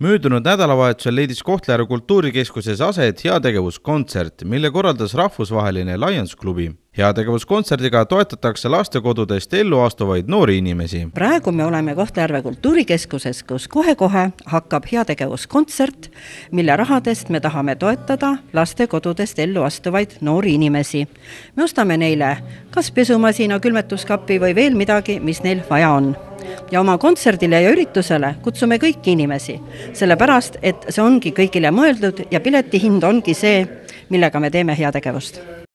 möödunud nädalavahetusel leidis Kohtla-Järve kultuurikeskuses aset heategevuskontsert, mille korraldas rahvusvaheline Lions klubi. heategevuskontserdiga toetatakse lastekodudest ellu astuvaid noori inimesi. praegu me oleme Kohtla-Järve kultuurikeskuses, kus kohe-kohe hakkab heategevuskontsert, mille rahadest me tahame toetada lastekodudest ellu astuvaid noori inimesi. me ostame neile kas pesumasina, külmetuskapi või veel midagi, mis neil vaja on ja oma kontserdile ja üritusele kutsume kõiki inimesi, sellepärast et see ongi kõigile mõeldud ja piletihind ongi see, millega me teeme heategevust.